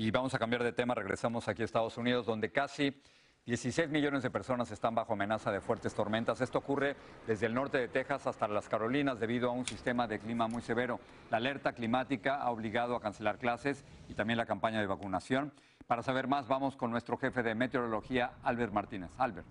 Y vamos a cambiar de tema, regresamos aquí a Estados Unidos, donde casi 16 millones de personas están bajo amenaza de fuertes tormentas. Esto ocurre desde el norte de Texas hasta las Carolinas debido a un sistema de clima muy severo. La alerta climática ha obligado a cancelar clases y también la campaña de vacunación. Para saber más, vamos con nuestro jefe de meteorología, Albert Martínez. Albert.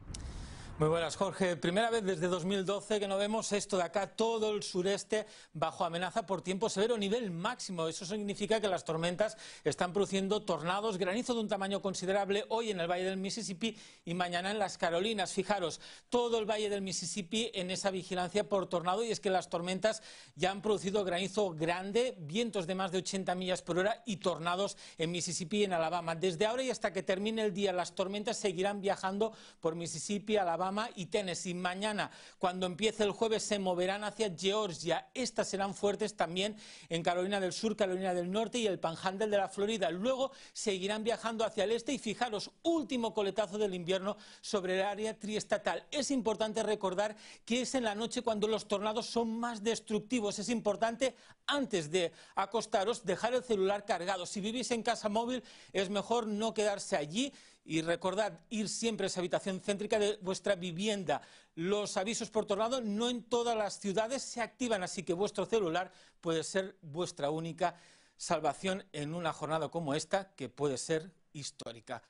Muy buenas, Jorge. Primera vez desde 2012 que no vemos esto de acá, todo el sureste bajo amenaza por tiempo severo, nivel máximo. Eso significa que las tormentas están produciendo tornados, granizo de un tamaño considerable hoy en el Valle del Mississippi y mañana en las Carolinas. Fijaros, todo el Valle del Mississippi en esa vigilancia por tornado y es que las tormentas ya han producido granizo grande, vientos de más de 80 millas por hora y tornados en Mississippi y en Alabama. Desde ahora y hasta que termine el día, las tormentas seguirán viajando por Mississippi, Alabama y Tennessee. Mañana, cuando empiece el jueves, se moverán hacia Georgia. Estas serán fuertes también en Carolina del Sur, Carolina del Norte y el Panhandle de la Florida. Luego seguirán viajando hacia el este y fijaros, último coletazo del invierno sobre el área triestatal. Es importante recordar que es en la noche cuando los tornados son más destructivos. Es importante, antes de acostaros, dejar el celular cargado. Si vivís en casa móvil, es mejor no quedarse allí y recordad, ir siempre a esa habitación céntrica de vuestra vivienda. Los avisos por tornado no en todas las ciudades se activan, así que vuestro celular puede ser vuestra única salvación en una jornada como esta, que puede ser histórica.